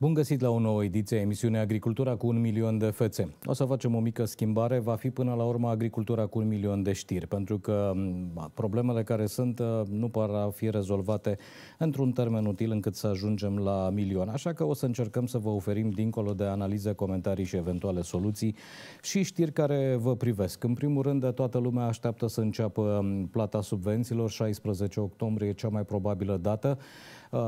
Bun găsit la o nouă ediție, emisiune Agricultura cu un milion de fețe. O să facem o mică schimbare, va fi până la urmă Agricultura cu un milion de știri, pentru că problemele care sunt uh, nu par a fi rezolvate într-un termen util încât să ajungem la milion. Așa că o să încercăm să vă oferim, dincolo de analize, comentarii și eventuale soluții, și știri care vă privesc. În primul rând, toată lumea așteaptă să înceapă plata subvențiilor, 16 octombrie e cea mai probabilă dată uh,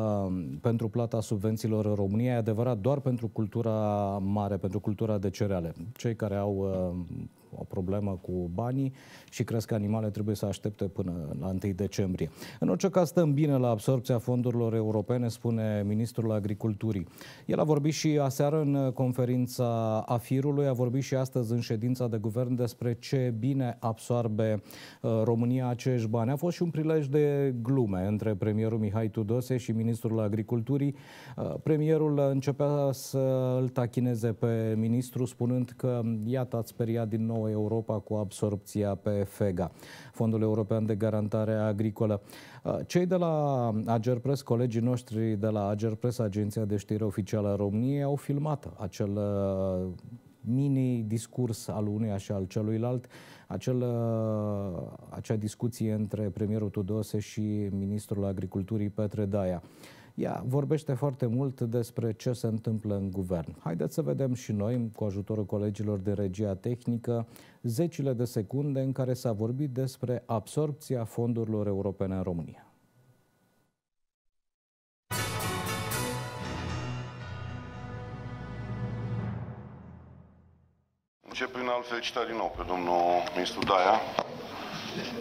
pentru plata subvențiilor în România adevărat doar pentru cultura mare, pentru cultura de cereale. Cei care au uh, o problemă cu banii și crezi că animale trebuie să aștepte până la 1 decembrie. În orice caz stăm bine la absorpția fondurilor europene, spune ministrul agriculturii. El a vorbit și aseară în conferința AFIR-ului, a vorbit și astăzi în ședința de guvern despre ce bine absorbe uh, România acești bani. A fost și un prilej de glume între premierul Mihai Tudose și ministrul agriculturii. Uh, premierul începea să îl tachineze pe ministru spunând că iată ați speriat din nou nouă Europa cu absorpția pe FEGA, Fondul European de Garantare Agricolă. Uh, cei de la Agerpres, colegii noștri de la Agerpres, Agenția de Știri Oficială a României, au filmat acel uh, mini-discurs al unuia și al celuilalt, acel, uh, acea discuție între premierul Tudose și ministrul agriculturii Petre Daia. Ea vorbește foarte mult despre ce se întâmplă în guvern. Haideți să vedem și noi, cu ajutorul colegilor de regia tehnică, zecile de secunde în care s-a vorbit despre absorpția fondurilor europene în România. Încep prin al felicita din nou pe domnul ministru Daia,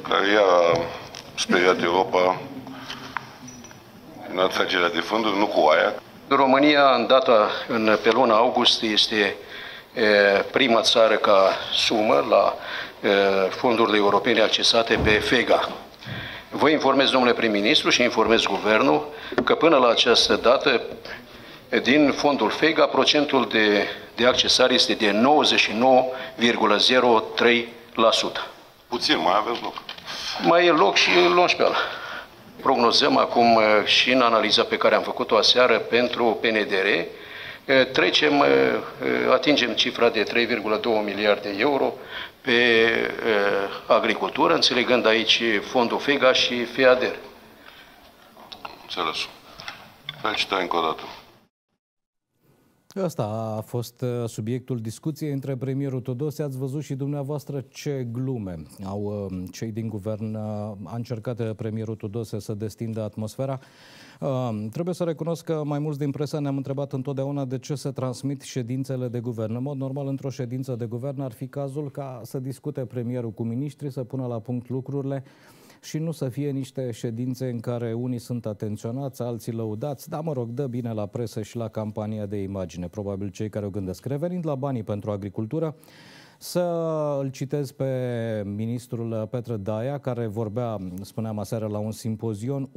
care i-a speriat Europa în atragerea de fonduri, nu cu aia. România, în data, în, pe luna august, este e, prima țară ca sumă la e, fondurile europene accesate pe FEGA. Vă informez, domnule prim-ministru, și informez guvernul că până la această dată, din fondul FEGA, procentul de, de accesare este de 99,03%. Puțin, mai aveți loc. Mai e loc și luăm ala prognozăm acum uh, și în analiza pe care am făcut-o aseară pentru PNDR, uh, trecem, uh, atingem cifra de 3,2 miliarde de euro pe agricultură, înțelegând aici fondul FEGA și FEADER. Înțeles. Felicitări încă o dată. Asta a fost uh, subiectul discuției între premierul Tudose. Ați văzut și dumneavoastră ce glume au uh, cei din guvern. Uh, a încercat premierul Tudose să destindă atmosfera. Trebuie să recunosc că mai mulți din presă ne-am întrebat întotdeauna de ce se transmit ședințele de guvern. În mod normal, într-o ședință de guvern ar fi cazul ca să discute premierul cu miniștri, să pună la punct lucrurile, și nu să fie niște ședințe în care unii sunt atenționați, alții lăudați, dar mă rog, dă bine la presă și la campania de imagine, probabil cei care o gândesc. Revenind la banii pentru agricultură, să îl citez pe ministrul Petre Daia, care vorbea, spuneam aseară, la un simpozion,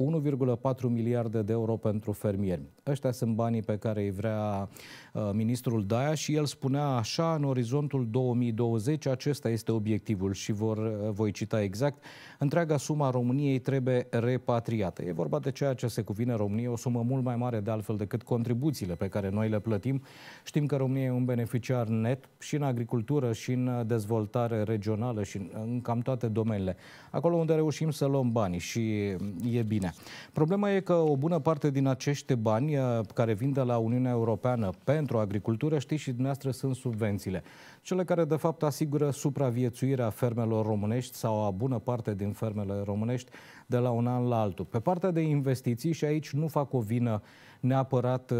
1,4 miliarde de euro pentru fermieri. Ăștia sunt banii pe care îi vrea uh, ministrul Daia și el spunea așa, în orizontul 2020, acesta este obiectivul și vor, uh, voi cita exact, întreaga suma României trebuie repatriată. E vorba de ceea ce se cuvine României, o sumă mult mai mare de altfel decât contribuțiile pe care noi le plătim. Știm că România e un beneficiar net și în agricultură și în dezvoltare regională și în cam toate domeniile. Acolo unde reușim să luăm bani și e bine. Problema e că o bună parte din acești bani uh, care vin de la Uniunea Europeană pentru agricultură, știți și dumneavoastră, sunt subvențiile. Cele care de fapt asigură supraviețuirea fermelor românești sau a bună parte din fermele românești de la un an la altul. Pe partea de investiții și aici nu fac o vină uh, neapărat uh,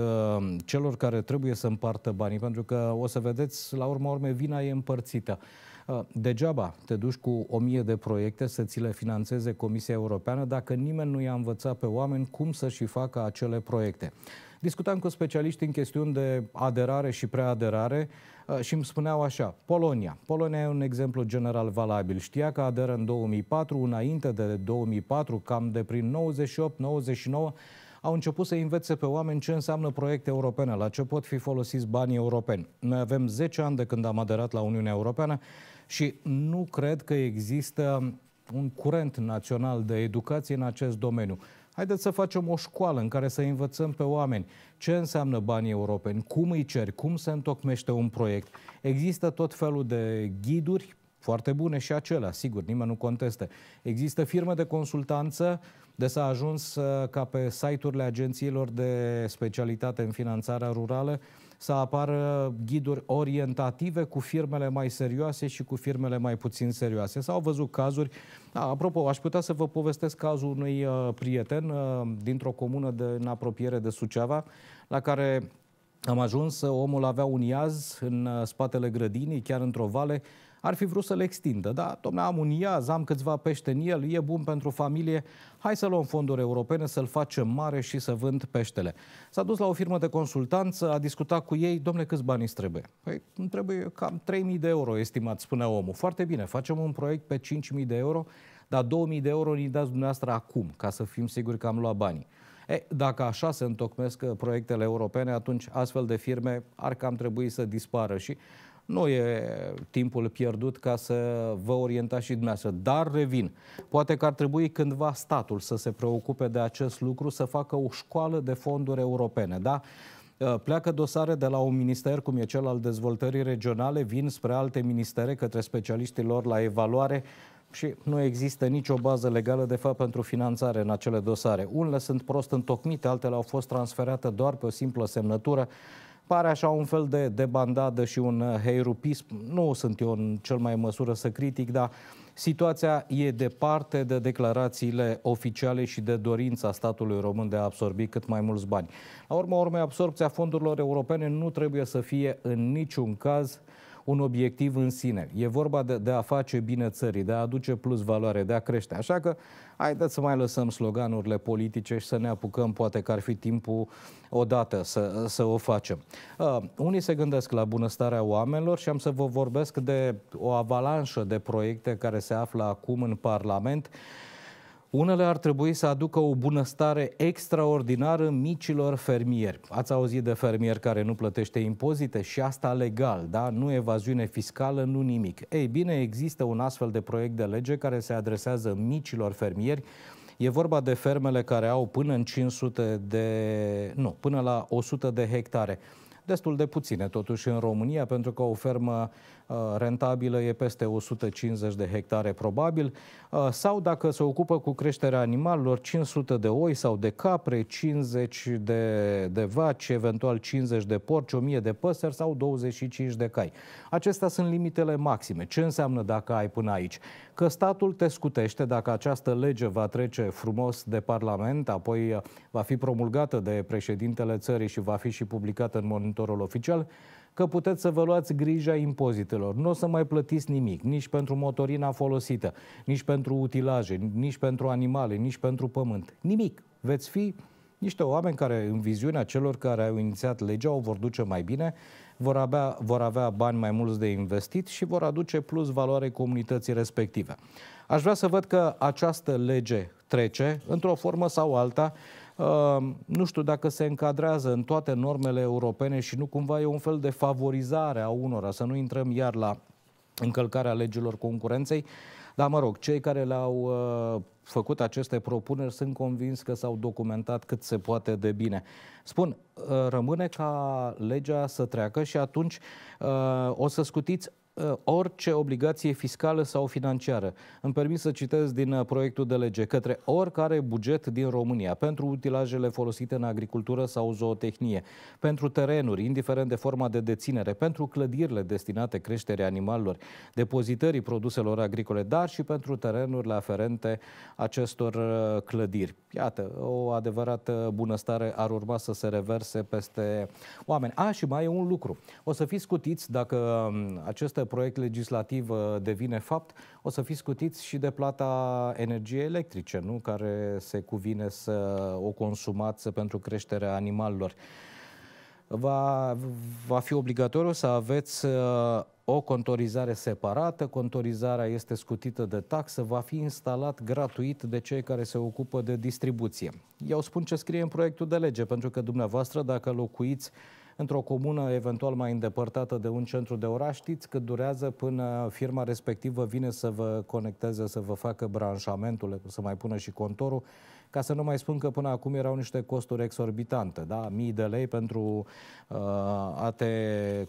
celor care trebuie să împartă banii, pentru că o să vedeți, la urma urme, vina e împărțită. Uh, degeaba te duci cu o mie de proiecte să ți le financeze Comisia Europeană dacă nimeni nu i-a învățat pe oameni cum să și facă acele proiecte. Discutam cu specialiști în chestiuni de aderare și preaderare uh, și îmi spuneau așa, Polonia. Polonia e un exemplu general valabil. Știa că aderă în 2004, înainte de 2004, cam de prin 98-99, au început să învețe pe oameni ce înseamnă proiecte europene, la ce pot fi folosiți banii europeni. Noi avem 10 ani de când am aderat la Uniunea Europeană și nu cred că există un curent național de educație în acest domeniu. Haideți să facem o școală în care să învățăm pe oameni ce înseamnă banii europeni, cum îi ceri, cum se întocmește un proiect. Există tot felul de ghiduri foarte bune și acelea, sigur, nimeni nu conteste. Există firme de consultanță de s-a ajuns uh, ca pe site-urile agențiilor de specialitate în finanțarea rurală să apară ghiduri orientative cu firmele mai serioase și cu firmele mai puțin serioase. S-au văzut cazuri. Da, apropo, aș putea să vă povestesc cazul unui uh, prieten uh, dintr-o comună de, în apropiere de Suceava, la care am ajuns, omul avea un iaz în uh, spatele grădinii, chiar într-o vale, ar fi vrut să le extindă. Da, domnule, am un iaz, am câțiva pește în el, e bun pentru familie, hai să luăm fonduri europene, să-l facem mare și să vând peștele. S-a dus la o firmă de consultanță, a discutat cu ei, domnule, câți bani îți trebuie? Păi îmi trebuie cam 3.000 de euro, estimat, spune omul. Foarte bine, facem un proiect pe 5.000 de euro, dar 2.000 de euro ni dați dumneavoastră acum, ca să fim siguri că am luat banii. E, dacă așa se întocmesc uh, proiectele europene, atunci astfel de firme ar cam trebui să dispară și nu e timpul pierdut ca să vă orientați și dumneavoastră. Dar revin, poate că ar trebui cândva statul să se preocupe de acest lucru, să facă o școală de fonduri europene, da? Uh, pleacă dosare de la un minister, cum e cel al dezvoltării regionale, vin spre alte ministere către specialiștii lor la evaluare și nu există nicio bază legală, de fapt, pentru finanțare în acele dosare. Unele sunt prost întocmite, altele au fost transferate doar pe o simplă semnătură. Pare așa un fel de, de bandadă și un uh, heirupism. Nu sunt eu în cel mai măsură să critic, dar situația e departe de declarațiile oficiale și de dorința statului român de a absorbi cât mai mulți bani. La urma urmei, absorpția fondurilor europene nu trebuie să fie în niciun caz un obiectiv în sine. E vorba de, de a face bine țării, de a aduce plus valoare, de a crește. Așa că haideți să mai lăsăm sloganurile politice și să ne apucăm, poate că ar fi timpul odată să, să o facem. Uh, unii se gândesc la bunăstarea oamenilor și am să vă vorbesc de o avalanșă de proiecte care se află acum în Parlament. Uh, unele ar trebui să aducă o bunăstare extraordinară micilor fermieri. Ați auzit de fermier care nu plătește impozite și asta legal, da? Nu evaziune fiscală, nu nimic. Ei bine, există un astfel de proiect de lege care se adresează micilor fermieri. E vorba de fermele care au până în 500 de... nu, până la 100 de hectare destul de puține totuși în România, pentru că o fermă Uh, rentabilă e peste 150 de hectare probabil, uh, sau dacă se ocupă cu creșterea animalelor, 500 de oi sau de capre, 50 de, de vaci, eventual 50 de porci, 1000 de păsări sau 25 de cai. Acestea sunt limitele maxime. Ce înseamnă dacă ai până aici? Că statul te scutește dacă această lege va trece frumos de Parlament, apoi uh, va fi promulgată de președintele țării și va fi și publicată în monitorul oficial, că puteți să vă luați grija impozitelor. Nu o să mai plătiți nimic, nici pentru motorina folosită, nici pentru utilaje, nici pentru animale, nici pentru pământ. Nimic. Veți fi niște oameni care, în viziunea celor care au inițiat legea, o vor duce mai bine, vor avea, vor avea bani mai mulți de investit și vor aduce plus valoare comunității respective. Aș vrea să văd că această lege trece, într-o formă sau alta, Ehm, nu știu dacă se încadrează în toate normele europene și nu cumva e un fel de favorizare a unora, să nu intrăm iar la încălcarea legilor concurenței, dar mă rog, cei care le-au uh, făcut aceste propuneri sunt convins că s-au documentat cât se poate de bine. Spun, uh, rămâne ca legea să treacă și atunci uh, o să scutiți Uh, orice obligație fiscală sau financiară. Îmi permis să citesc din uh, proiectul de lege către oricare buget din România pentru utilajele folosite în agricultură sau zootehnie, pentru terenuri, indiferent de forma de deținere, pentru clădirile destinate creșterii animalelor, depozitării produselor agricole, dar și pentru terenurile aferente acestor uh, clădiri. Iată, o adevărată bunăstare ar urma să se reverse peste oameni. A, și mai e un lucru. O să fiți scutiți dacă um, aceste acest proiect legislativ uh, devine fapt, o să fiți scutiți și de plata energiei electrice, nu? care se cuvine să o consumați pentru creșterea animalelor. Va, va fi obligatoriu să aveți uh, o contorizare separată, contorizarea este scutită de taxă, va fi instalat gratuit de cei care se ocupă de distribuție. Eu spun ce scrie în proiectul de lege, pentru că dumneavoastră, dacă locuiți uh, într-o comună eventual mai îndepărtată de un centru de oraș, știți că durează până firma respectivă vine să vă conecteze, să vă facă branșamentul, să mai pună și contorul, ca să nu mai spun că până acum erau niște costuri exorbitante, da? mii de lei pentru uh, a te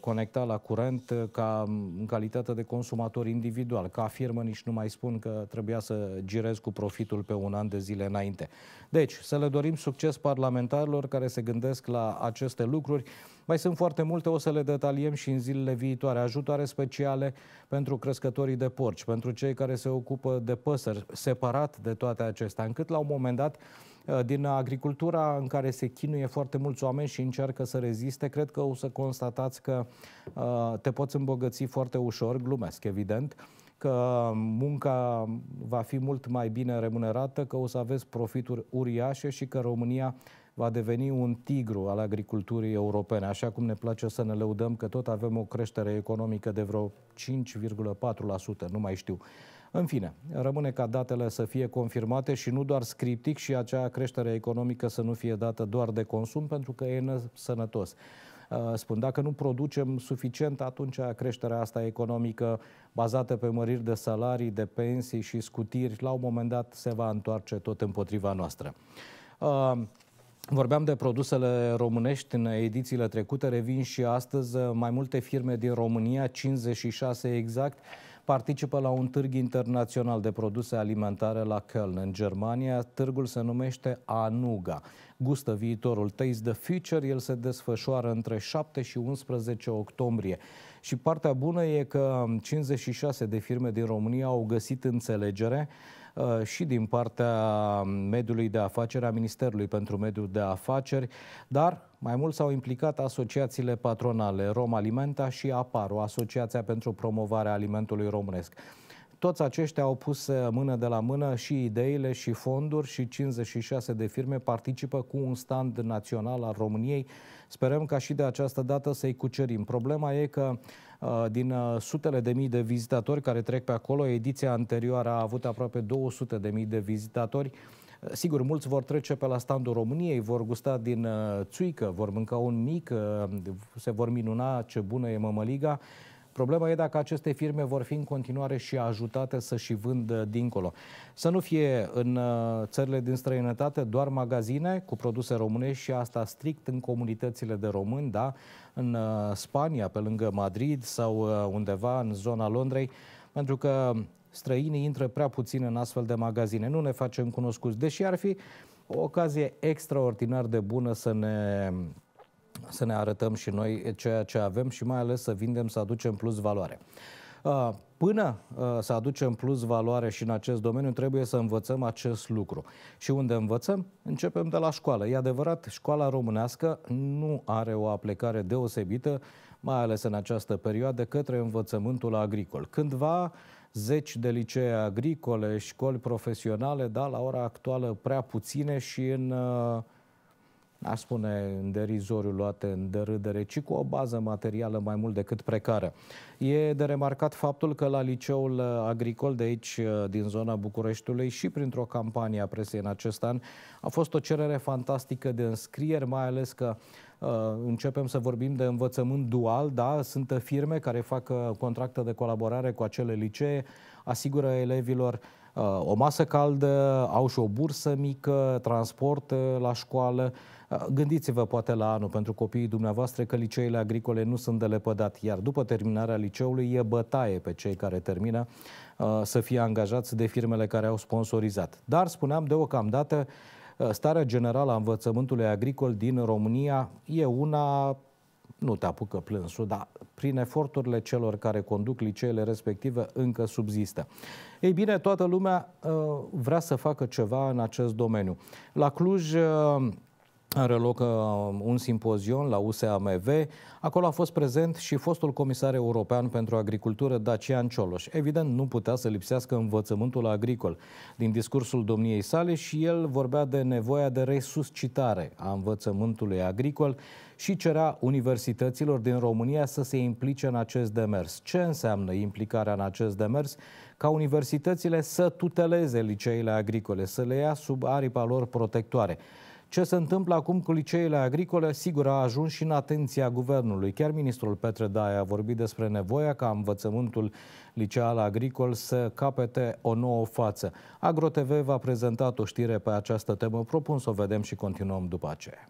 conecta la curent ca în calitate de consumator individual. Ca firmă nici nu mai spun că trebuia să girez cu profitul pe un an de zile înainte. Deci, să le dorim succes parlamentarilor care se gândesc la aceste lucruri. Mai sunt foarte multe, o să le detaliem și în zilele viitoare. Ajutoare speciale pentru crescătorii de porci, pentru cei care se ocupă de păsări, separat de toate acestea, încât la un moment dat uh, din agricultura în care se chinuie foarte mulți oameni și încearcă să reziste, cred că o să constatați că uh, te poți îmbogăți foarte ușor, glumesc evident, că munca va fi mult mai bine remunerată, că o să aveți profituri uriașe și că România va deveni un tigru al agriculturii europene. Așa cum ne place să ne lăudăm că tot avem o creștere economică de vreo 5,4%, nu mai știu. În fine, rămâne ca datele să fie confirmate și nu doar scriptic și acea creștere economică să nu fie dată doar de consum, pentru că e sănătos. Uh, spun, dacă nu producem suficient, atunci creșterea asta economică bazată pe măriri de salarii, de pensii și scutiri, la un moment dat se va întoarce tot împotriva noastră. Uh, Vorbeam de produsele românești în edițiile trecute, revin și astăzi uh, mai multe firme din România, 56 exact, participă la un târg internațional de produse alimentare la Köln, în Germania. Târgul se numește Anuga. Gustă viitorul Taste the Future, el se desfășoară între 7 și 11 octombrie. Și partea bună e că 56 de firme din România au găsit înțelegere Uh, și din partea mediului de afaceri, a Ministerului pentru Mediul de Afaceri, dar mai mult s-au implicat asociațiile patronale Rom Alimenta și APARO, Asociația pentru Promovarea Alimentului Românesc. Toți aceștia au pus uh, mână de la mână și ideile și fonduri și 56 de firme participă cu un stand național al României. Sperăm ca și de această dată să-i cucerim. Problema e că uh, din uh, sutele de mii de vizitatori care trec pe acolo, ediția anterioară a avut aproape 200 de mii de vizitatori. Sigur, mulți vor trece pe la standul României, vor gusta din țuică, vor mânca un mic, se vor minuna ce bună e mămăliga Problema e dacă aceste firme vor fi în continuare și ajutate să și vândă dincolo. Să nu fie în uh, țările din străinătate doar magazine cu produse românești și asta strict în comunitățile de români, da? în uh, Spania, pe lângă Madrid sau uh, undeva în zona Londrei, pentru că străinii intră prea puțin în astfel de magazine. Nu ne facem cunoscuți, deși ar fi o ocazie extraordinar de bună să ne să ne arătăm și noi ceea ce avem și mai ales să vindem, să aducem plus valoare. Uh, până uh, să aducem plus valoare și în acest domeniu, trebuie să învățăm acest lucru. Și unde învățăm? Începem de la școală. E adevărat, școala românească nu are o aplicare deosebită, mai ales în această perioadă, către învățământul agricol. Cândva, zeci de licee agricole, școli profesionale, da, la ora actuală prea puține și în uh, aș spune în derizoriu luate în derâdere, ci cu o bază materială mai mult decât precară. E de remarcat faptul că la liceul agricol de aici, din zona Bucureștiului și printr-o campanie a presiei în acest an, a fost o cerere fantastică de înscrieri, mai ales că uh, începem să vorbim de învățământ dual, da, sunt firme care fac uh, contracte de colaborare cu acele licee, asigură elevilor uh, Uh, o masă caldă, au și o bursă mică, transport uh, la școală. Uh, gândiți-vă poate la anul pentru copiii dumneavoastră că liceele agricole nu sunt de lepădat, iar după terminarea liceului e bătaie pe cei care termină să fie angajați de firmele care au sponsorizat. Dar, spuneam, deocamdată starea generală a învățământului agricol din România e una nu te apucă plânsul, dar prin eforturile celor care conduc liceele respective încă subzistă. Ei bine, toată lumea uh, vrea să facă ceva în acest domeniu. La Cluj uh, are loc uh, un simpozion la USAMV. Acolo a fost prezent și fostul comisar european pentru agricultură Dacian Cioloș. Evident, nu putea să lipsească învățământul agricol din discursul domniei sale și el vorbea de nevoia de resuscitare a învățământului agricol și cerea universităților din România să se implice în acest demers. Ce înseamnă implicarea în acest demers? Ca universitățile să tuteleze liceile agricole, să le ia sub aripa lor protectoare. Ce se întâmplă acum cu liceele agricole, sigur, a ajuns și în atenția guvernului. Chiar ministrul Petre Daia a vorbit despre nevoia ca învățământul liceal agricol să capete o nouă față. AgroTV va prezenta o știre pe această temă. Propun să o vedem și continuăm după aceea.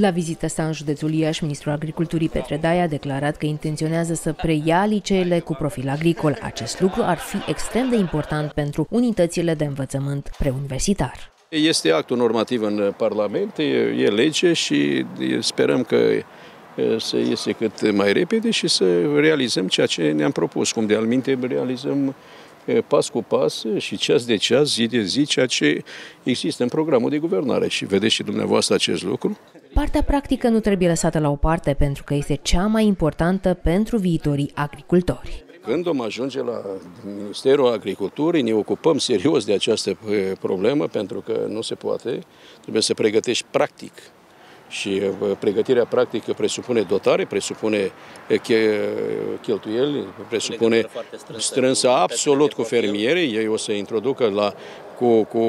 La vizita sa în județul Iași, ministrul agriculturii Petre Daia a declarat că intenționează să preia liceele cu profil agricol. Acest lucru ar fi extrem de important pentru unitățile de învățământ preuniversitar. Este actul normativ în Parlament, e, e lege și sperăm că să iese cât mai repede și să realizăm ceea ce ne-am propus. Cum de alminte realizăm pas cu pas și ceas de ceas, zi de zi, ceea ce există în programul de guvernare și vedeți și dumneavoastră acest lucru. Partea practică nu trebuie lăsată la o parte pentru că este cea mai importantă pentru viitorii agricultori. Când vom ajunge la Ministerul Agriculturii, ne ocupăm serios de această problemă pentru că nu se poate. Trebuie să pregătești practic și pregătirea practică presupune dotare, presupune cheltuieli, păi presupune strânsă absolut cu fermierii. Ei o să introducă la cu, cu,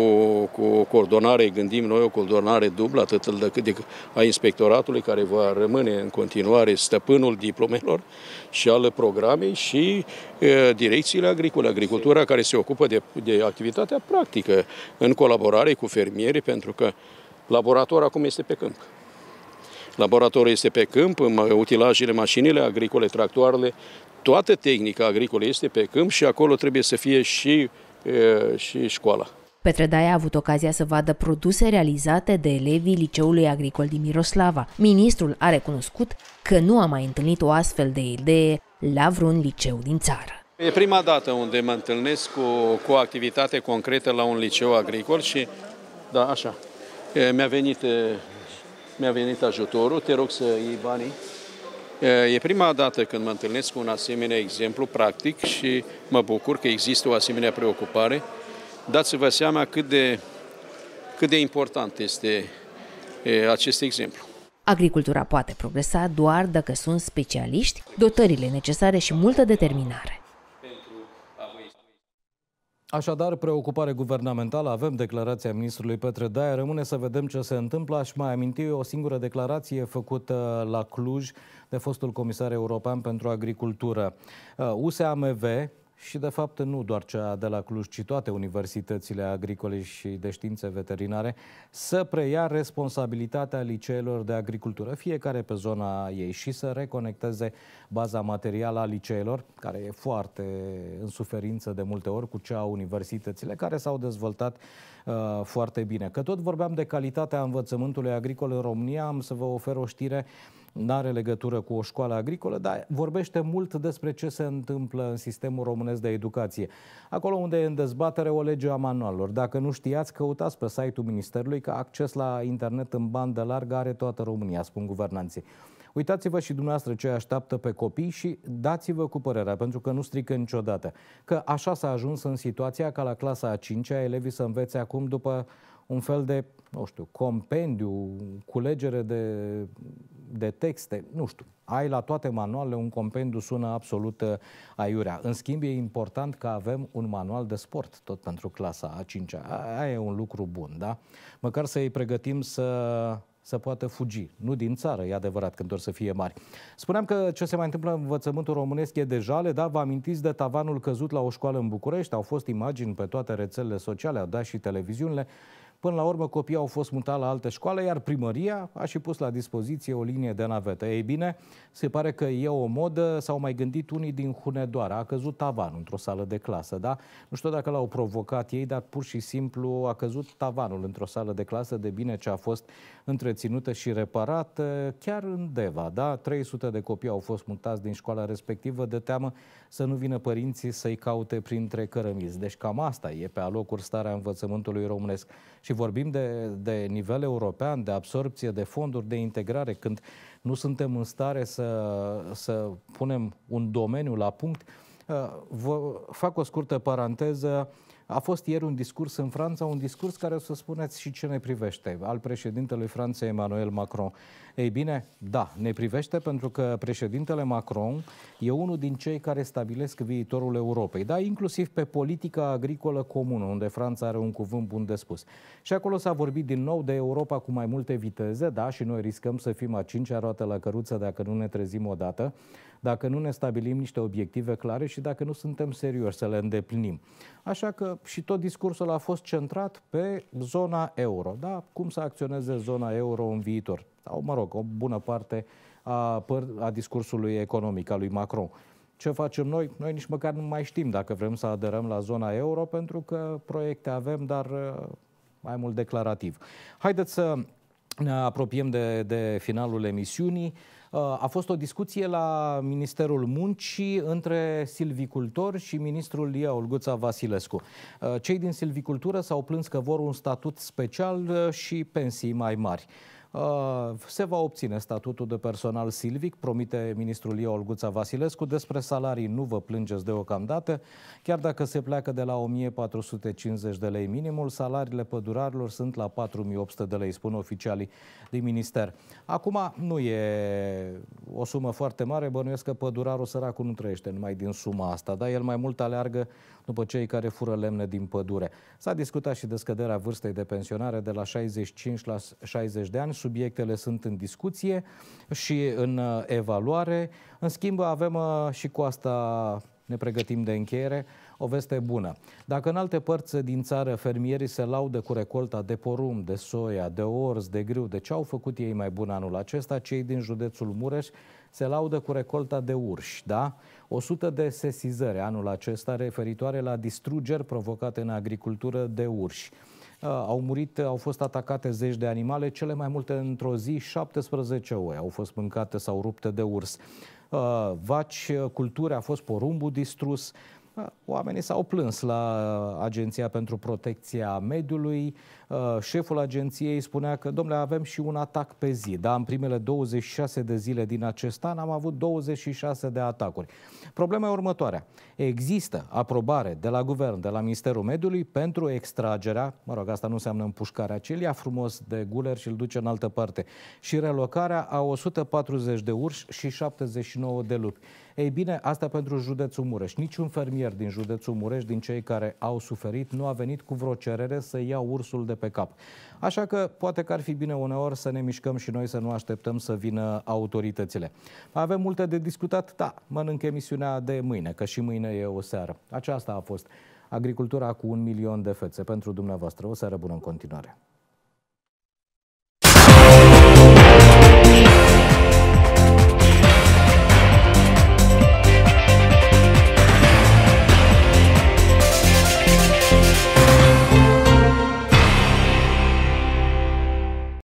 cu o coordonare, gândim noi, o coordonare dublă, atât decât de, a inspectoratului, care va rămâne în continuare stăpânul diplomelor și al programei și e, direcțiile agricole, agricultura care se ocupă de, de activitatea practică în colaborare cu fermieri, pentru că laborator acum este pe câmp. Laboratorul este pe câmp, utilajele, mașinile agricole, tractoarele, toată tehnica agricolă este pe câmp și acolo trebuie să fie și, și școala. Daia a avut ocazia să vadă produse realizate de elevii Liceului Agricol din Miroslava. Ministrul a recunoscut că nu a mai întâlnit o astfel de idee la vreun liceu din țară. E prima dată unde mă întâlnesc cu, cu o activitate concretă la un liceu agricol și, da, așa, mi-a venit, mi-a venit ajutorul, te rog să iei banii. E prima dată când mă întâlnesc cu un asemenea exemplu practic și mă bucur că există o asemenea preocupare dați-vă seama cât de, cât de important este acest exemplu. Agricultura poate progresa doar dacă sunt specialiști, dotările necesare și multă determinare. Așadar, preocupare guvernamentală, avem declarația ministrului Petre Daia, rămâne să vedem ce se întâmplă. Aș mai aminti o singură declarație făcută la Cluj de fostul comisar european pentru agricultură. USAMV, uh, și de fapt nu doar cea de la Cluj, ci toate universitățile agricole și de științe veterinare, să preia responsabilitatea liceelor de agricultură, fiecare pe zona ei, și să reconecteze baza materială a liceelor, care e foarte în suferință de multe ori cu cea a universitățile, care s-au dezvoltat Uh, foarte bine. Că tot vorbeam de calitatea învățământului agricol în România, am să vă ofer o știre nu are legătură cu o școală agricolă, dar vorbește mult despre ce se întâmplă în sistemul românesc de educație. Acolo unde e în dezbatere o lege a manualelor. Dacă nu știați, căutați pe site-ul Ministerului că acces la internet în bandă largă are toată România, spun guvernanții. Uitați-vă și dumneavoastră ce așteaptă pe copii și dați-vă cu părerea, pentru că nu strică niciodată. Că așa s-a ajuns în situația ca la clasa a 5-a elevii să învețe acum după un fel de, nu știu, compendiu, culegere de, de texte, nu știu. Ai la toate manualele un compendiu, sună absolut uh, aiurea. În schimb, e important că avem un manual de sport, tot pentru clasa a 5-a. Aia e un lucru bun, da? Măcar să îi pregătim să să poată fugi. Nu din țară, e adevărat, când or să fie mari. Spuneam că ce se mai întâmplă în învățământul românesc e deja, le dar vă amintiți de tavanul căzut la o școală în București? Au fost imagini pe toate rețelele sociale, au dat și televiziunile. Până la urmă, copiii au fost mutați la altă școală, iar primăria a și pus la dispoziție o linie de navetă. Ei bine, se pare că e o modă, s-au mai gândit unii din Hunedoara. A căzut tavanul într-o sală de clasă, da? Nu știu dacă l-au provocat ei, dar pur și simplu a căzut tavanul într-o sală de clasă de bine ce a fost întreținută și reparată chiar în Deva, da? 300 de copii au fost mutați din școala respectivă de teamă să nu vină părinții să-i caute printre cărămizi. Deci cam asta e pe alocuri starea învățământului românesc și vorbim de, de nivel european, de absorpție, de fonduri, de integrare, când nu suntem în stare să, să punem un domeniu la punct, uh, vă fac o scurtă paranteză. A fost ieri un discurs în Franța, un discurs care o să spuneți și ce ne privește, al președintelui Franței Emmanuel Macron. Ei bine, da, ne privește pentru că președintele Macron e unul din cei care stabilesc viitorul Europei, da, inclusiv pe politica agricolă comună, unde Franța are un cuvânt bun de spus. Și acolo s-a vorbit din nou de Europa cu mai multe viteze, da, și noi riscăm să fim a cincea roată la căruță dacă nu ne trezim odată dacă nu ne stabilim niște obiective clare și dacă nu suntem serioși să le îndeplinim. Așa că și tot discursul a fost centrat pe zona euro, da? cum să acționeze zona euro în viitor, sau mă rog, o bună parte a, a discursului economic al lui Macron ce facem noi? Noi nici măcar nu mai știm dacă vrem să aderăm la zona euro, pentru că proiecte avem, dar uh, mai mult declarativ. Haideți să ne apropiem de, de finalul emisiunii. Uh, a fost o discuție la Ministerul Muncii între silvicultor și ministrul Ia Olguța Vasilescu. Uh, cei din silvicultură s-au plâns că vor un statut special uh, și pensii mai mari. Uh, se va obține statutul de personal silvic, promite ministrul Ia Olguța Vasilescu. Despre salarii nu vă plângeți deocamdată. Chiar dacă se pleacă de la 1450 de lei minimul, salariile pădurarilor sunt la 4800 de lei, spun oficialii din minister. Acum nu e o sumă foarte mare, bănuiesc că pădurarul săracul nu trăiește numai din suma asta, dar el mai mult aleargă după cei care fură lemne din pădure. S-a discutat și de scăderea vârstei de pensionare de la 65 la 60 de ani, subiectele sunt în discuție și în uh, evaluare. În schimb, avem uh, și cu asta ne pregătim de încheiere, o veste bună. Dacă în alte părți din țară fermierii se laudă cu recolta de porum, de soia, de orz, de grâu, de ce au făcut ei mai bun anul acesta, cei din județul Mureș se laudă cu recolta de urși, da? 100 de sesizări anul acesta referitoare la distrugeri provocate în agricultură de urși. Uh, au murit, uh, au fost atacate zeci de animale, cele mai multe într-o zi, 17 oi au fost mâncate sau rupte de urs. Uh, vaci, culturi, a fost porumbul distrus, Oamenii s-au plâns la Agenția pentru Protecția Mediului, Uh, șeful agenției spunea că, domnule, avem și un atac pe zi, dar în primele 26 de zile din acest an am avut 26 de atacuri. Problema e următoarea. Există aprobare de la guvern, de la Ministerul Mediului, pentru extragerea, mă rog, asta nu înseamnă împușcarea, ci îl ia frumos de guler și îl duce în altă parte, și relocarea a 140 de urși și 79 de lupi. Ei bine, asta pentru județul Mureș. Niciun fermier din județul Mureș, din cei care au suferit, nu a venit cu vreo cerere să ia ursul de pe cap. Așa că poate că ar fi bine uneori să ne mișcăm și noi, să nu așteptăm să vină autoritățile. Avem multe de discutat, da, mănânc emisiunea de mâine, că și mâine e o seară. Aceasta a fost Agricultura cu un milion de fețe pentru dumneavoastră. O seară bună în continuare!